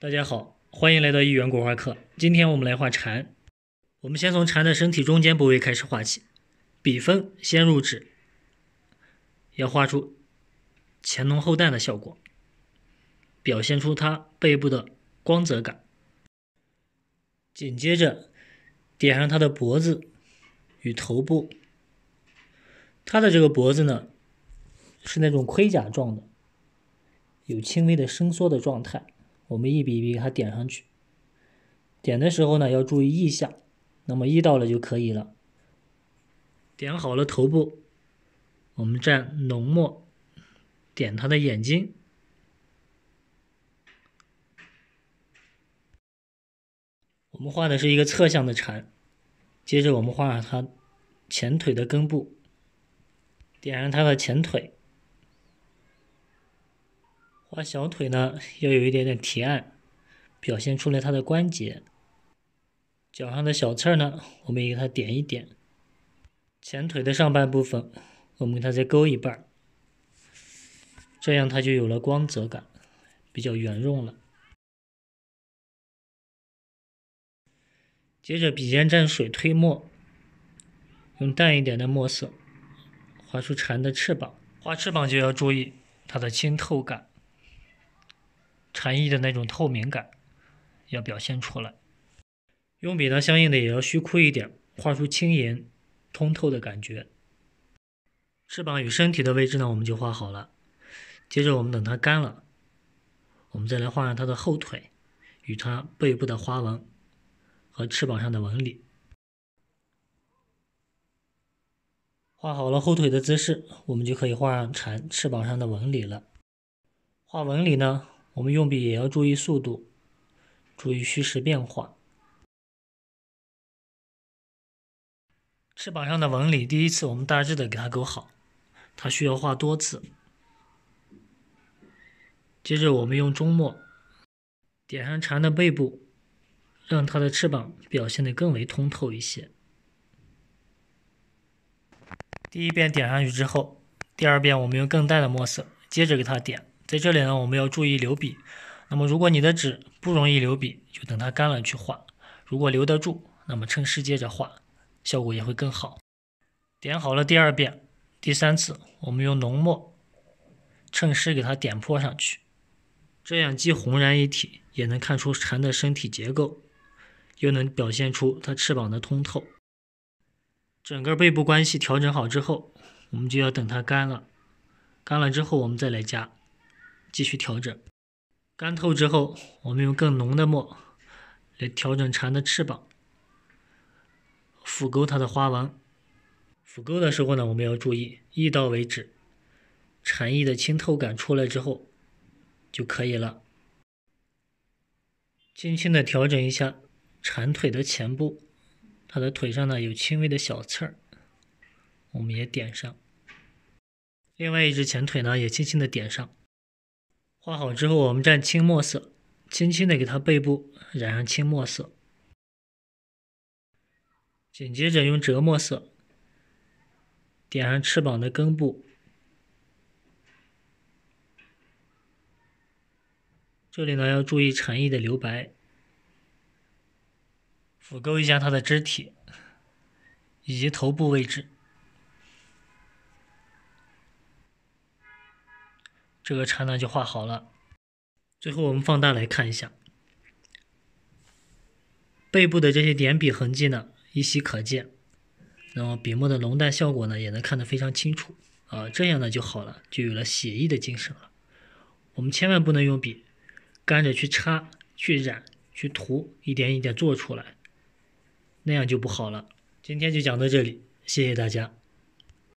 大家好，欢迎来到一元国画课。今天我们来画蝉。我们先从蝉的身体中间部位开始画起，笔锋先入纸，要画出前浓后淡的效果，表现出它背部的光泽感。紧接着点上它的脖子与头部。它的这个脖子呢，是那种盔甲状的，有轻微的伸缩的状态。我们一笔一笔给它点上去，点的时候呢要注意意下，那么意到了就可以了。点好了头部，我们蘸浓墨点它的眼睛。我们画的是一个侧向的蝉，接着我们画它前腿的根部，点上它的前腿。画小腿呢，要有一点点提按，表现出来它的关节。脚上的小刺儿呢，我们也给它点一点。前腿的上半部分，我们给它再勾一半，这样它就有了光泽感，比较圆润了。接着，笔尖蘸水推墨，用淡一点的墨色画出蝉的翅膀。画翅膀就要注意它的清透感。蝉翼的那种透明感要表现出来，用笔呢相应的也要虚枯一点，画出轻盈通透的感觉。翅膀与身体的位置呢我们就画好了，接着我们等它干了，我们再来画上它的后腿与它背部的花纹和翅膀上的纹理。画好了后腿的姿势，我们就可以画上蝉翅膀上的纹理了。画纹理呢？我们用笔也要注意速度，注意虚实变化。翅膀上的纹理，第一次我们大致的给它勾好，它需要画多次。接着我们用中墨点上蝉的背部，让它的翅膀表现得更为通透一些。第一遍点上去之后，第二遍我们用更淡的墨色，接着给它点。在这里呢，我们要注意留笔。那么，如果你的纸不容易留笔，就等它干了去画；如果留得住，那么趁湿接着画，效果也会更好。点好了第二遍，第三次我们用浓墨趁湿给它点泼上去，这样既浑然一体，也能看出蝉的身体结构，又能表现出它翅膀的通透。整个背部关系调整好之后，我们就要等它干了。干了之后，我们再来加。继续调整，干透之后，我们用更浓的墨来调整蝉的翅膀，辅勾它的花纹。辅勾的时候呢，我们要注意，意到为止，蝉翼的清透感出来之后就可以了。轻轻的调整一下蝉腿的前部，它的腿上呢有轻微的小刺儿，我们也点上。另外一只前腿呢，也轻轻的点上。画好之后，我们蘸青墨色，轻轻的给它背部染上青墨色。紧接着用折墨色点上翅膀的根部。这里呢要注意禅意的留白，抚勾一下它的肢体以及头部位置。这个刹呢就画好了。最后我们放大来看一下，背部的这些点笔痕迹呢，依稀可见。那么笔墨的浓淡效果呢，也能看得非常清楚。啊，这样呢就好了，就有了写意的精神了。我们千万不能用笔干着去擦、去染、去涂，一点一点做出来，那样就不好了。今天就讲到这里，谢谢大家。